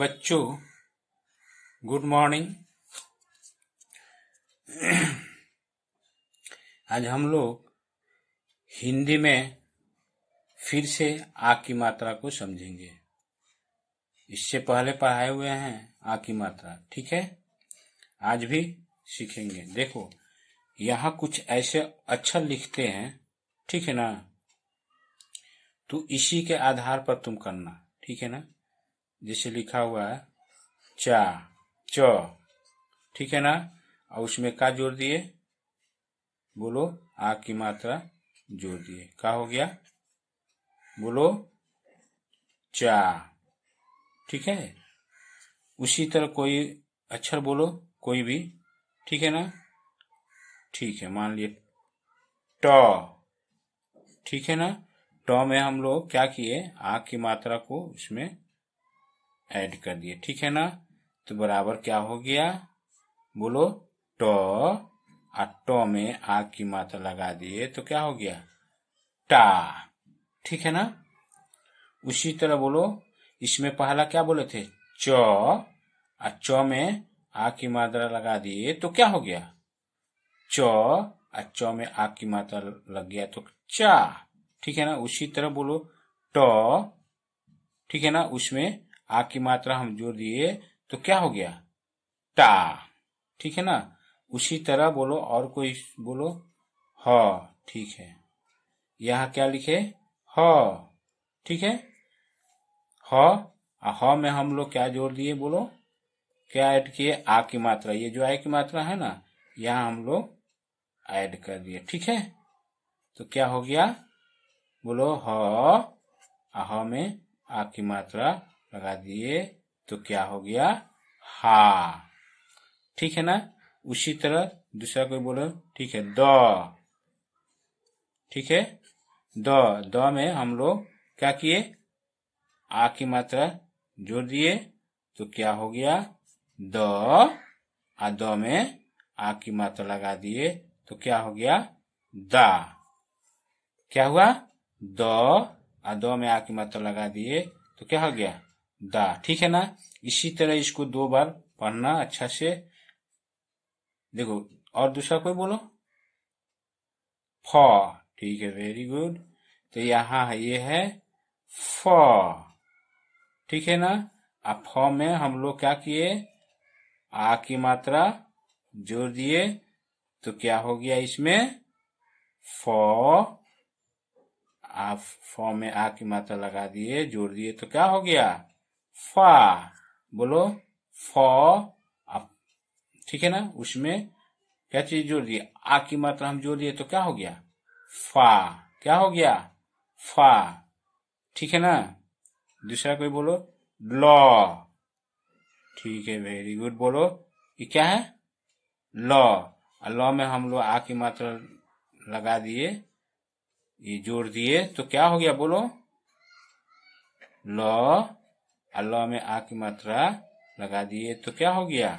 बच्चों good morning आज हम लोग हिंदी में फिर से आ की मात्रा को समझेंगे इससे पहले पढ़ाए हुए हैं आ की मात्रा ठीक है आज भी सीखेंगे देखो यहाँ कुछ ऐसे अच्छा लिखते हैं ठीक है ना तो इसी के आधार पर तुम करना ठीक है ना जिसे लिखा हुआ है चा च ठीक है ना और उसमें का जोड़ दिए बोलो आ की मात्रा जोड़ दिए का हो गया बोलो चा ठीक है उसी तरह कोई अक्षर बोलो कोई भी ठीक है ना ठीक है मान लिए ट ठीक है ना ट में हम लोग क्या किए आग की मात्रा को उसमें ऐड कर दिया ठीक है ना तो बराबर क्या हो गया बोलो ट आ में आ की मात्रा लगा दिए तो क्या हो गया टा ठीक है ना उसी तरह बोलो इसमें पहला क्या बोले थे च आ च में आ की मात्रा लगा दिए तो क्या हो गया च आ च में आ की मात्रा लग गया तो चा ठीक है ना उसी तरह बोलो ट ठीक है ना उसमें आ की मात्रा हम जोड़ दिए तो क्या हो गया टा ठीक है ना उसी तरह बोलो और कोई बोलो ह ठीक है यहाँ क्या लिखे ह ठीक है ह ह में हम लोग क्या जोड़ दिए बोलो क्या ऐड किए आ की मात्रा ये जो आ की मात्रा है ना यहाँ हम लोग ऐड कर दिए ठीक है तो क्या हो गया बोलो ह में आ की मात्रा लगा दिए तो क्या हो गया हा ठीक है ना उसी तरह दूसरा कोई बोलो ठीक है द ठीक है द द में हम लोग क्या किए आ की मात्रा जोड़ दिए तो क्या हो गया द आ द में आ की मात्रा लगा दिए तो क्या हो गया दा क्या हुआ द आ द में आ की मात्रा लगा दिए तो क्या हो गया द ठीक है ना इसी तरह इसको दो बार पढ़ना अच्छा से देखो और दूसरा कोई बोलो फ ठीक है वेरी गुड तो यहाँ है ये है फ ठीक है ना अब फ में हम लोग क्या किए आ की मात्रा जोड़ दिए तो क्या हो गया इसमें फ आप फ में आ की मात्रा लगा दिए जोड़ दिए तो क्या हो गया फा बोलो फ ठीक है ना उसमें क्या चीज जोड़ दिए आ की मात्रा हम जोड़ दिए तो क्या हो गया फा क्या हो गया फा ठीक है ना दूसरा कोई बोलो लॉ ठीक है वेरी गुड बोलो ये क्या है लॉ लॉ में हम लोग आ की मात्रा लगा दिए ये जोड़ दिए तो क्या हो गया बोलो लॉ अल्लाह में आ की मात्रा लगा दिए तो क्या हो गया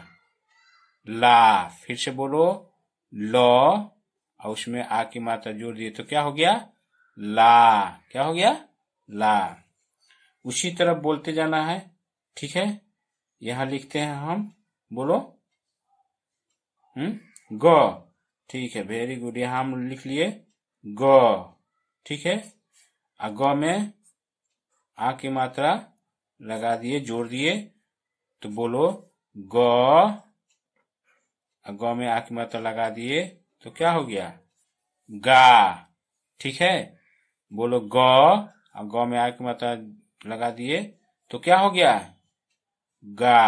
ला फिर से बोलो लो और उसमें आ की मात्रा जोड़ दिए तो क्या हो गया ला क्या हो गया ला उसी तरफ बोलते जाना है ठीक है यहाँ लिखते हैं हम बोलो हम्म ग ठीक है वेरी गुड यहां हम लिख लिए ग ठीक है अ में आ की मात्रा लगा दिए जोड़ दिए तो बोलो ग ग में आ की मात्रा लगा दिए तो क्या हो गया गा ठीक है बोलो ग ग में आ की मात्रा लगा दिए तो क्या हो गया गा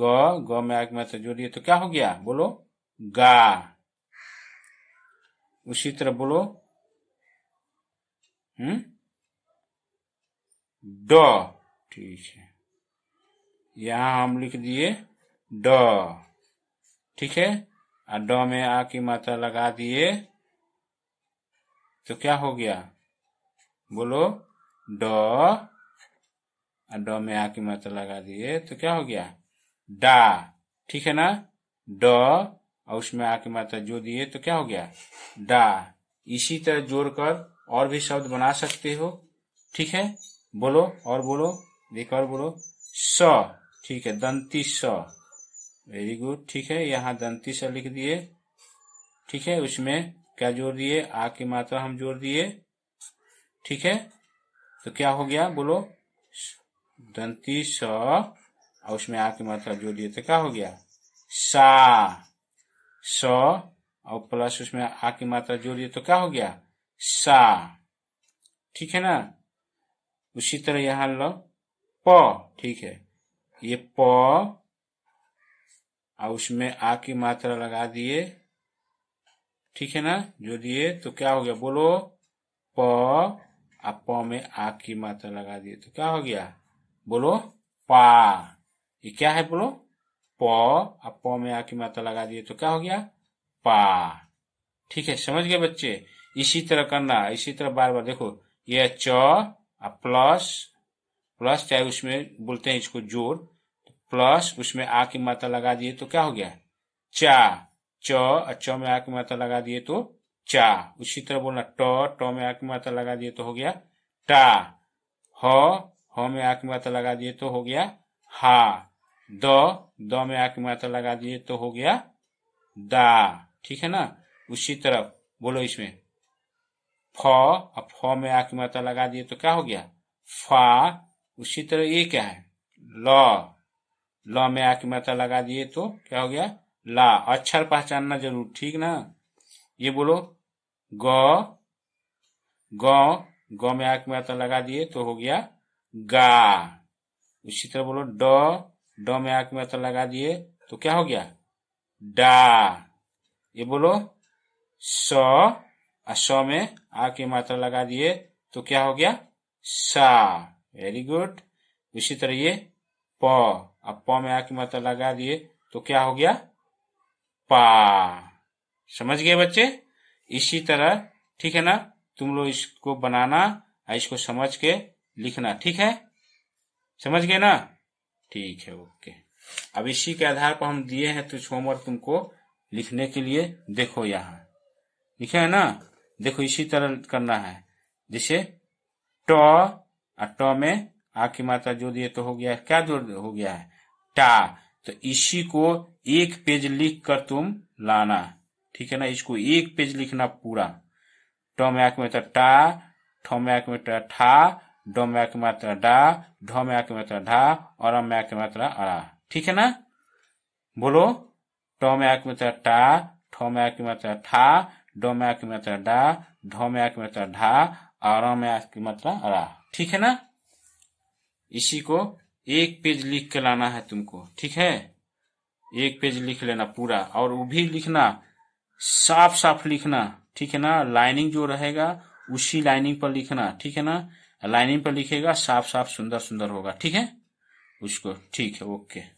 ग ग में आ की मात्रा दिए तो क्या हो गया बोलो गा उसी तरह बोलो हम्म ड ठीक है यहाँ हम लिख दिए ड ठीक है और ड में आ की मात्रा लगा दिए तो क्या हो गया बोलो ड ड में आ की मात्रा लगा दिए तो क्या हो गया डा ठीक है ना ड और उसमें आ की मात्रा जो दिए तो क्या हो गया डा इसी तरह जोड़कर और भी शब्द बना सकते हो ठीक है बोलो और बोलो एक और बोलो स ठीक है दंती स वेरी गुड ठीक है यहाँ दंती स लिख दिए ठीक है उसमें क्या जोड़ दिए आ की मात्रा हम जोड़ दिए ठीक है तो क्या हो गया बोलो दंती स और उसमें आ की मात्रा जोड़ दिए तो क्या हो गया सा स और प्लस उसमें आ की मात्रा जोड़ दिए तो क्या हो गया सा ठीक है ना उसी तरह यहां लो प ठीक है ये प और उसमें आ की मात्रा लगा दिए ठीक है ना जो दिए तो क्या हो गया बोलो प और प में आ की मात्रा लगा दिए तो क्या हो गया बोलो पा ये क्या है बोलो प और प में आ की मात्रा लगा दिए तो क्या हो गया पा ठीक है समझ गए बच्चे इसी तरह करना इसी तरह बार बार देखो ये च प्लस प्लस चाहे उसमें बोलते हैं इसको जोड़ प्लस उसमें आ की मात्रा लगा दिए तो क्या हो गया चा च च में आ की मात्रा लगा दिए तो चा उसी तरह बोलना ट ट में आ की मात्रा लगा दिए तो हो गया टा ह ह में आ की मात्रा लगा दिए तो हो गया हा द द में आ की मात्रा लगा दिए तो हो गया दा ठीक है ना उसी तरफ बोलो इसमें फ और फ में आ की मात्रा लगा दिए तो क्या हो गया फा उसी तरह ये क्या है लॉ लॉ में आ की मात्रा लगा दिए तो क्या हो गया ला अक्षर पहचानना जरूर ठीक ना ये बोलो ग ग में आ की मात्रा लगा दिए तो हो गया गा उसी तरह बोलो ड ड में आ की मात्रा लगा दिए तो क्या हो गया डा ये बोलो स स में आ की मात्रा लगा दिए तो क्या हो गया सा वेरी गुड इसी तरह ये प अब प में आ की मात्रा लगा दिए तो क्या हो गया पा समझ गए बच्चे इसी तरह ठीक है ना तुम लोग इसको बनाना और इसको समझ के लिखना ठीक है समझ गए ना ठीक है ओके अब इसी के आधार पर हम दिए हैं तुझ तो होमवर्क तुमको लिखने के लिए देखो यहाँ लिखे है ना देखो इसी तरह करना है जैसे ट और ट में आ की मात्रा जोड़ दिए तो हो गया क्या जोड़ हो गया है टा तो इसी को एक पेज लिख कर तुम लाना ठीक है ना इसको एक पेज लिखना पूरा ट में आ की मात्रा टा ठ में आ की मात्रा ठा ड में आ की मात्रा डा ढ में आ की मात्रा ढा और अम में आ की मात्रा अरा ठीक है ना बोलो ट में आ की मात्रा टा ठ में आ की मात्रा ठा ड में आ की मात्रा डा ढ में आ की मात्रा ढा और अम में आ की मात्रा अरा ठीक है ना इसी को एक पेज लिख के लाना है तुमको ठीक है एक पेज लिख लेना पूरा और वो भी लिखना साफ साफ लिखना ठीक है ना लाइनिंग जो रहेगा उसी लाइनिंग पर लिखना ठीक है ना लाइनिंग पर लिखेगा साफ साफ सुंदर सुंदर होगा ठीक है उसको ठीक है ओके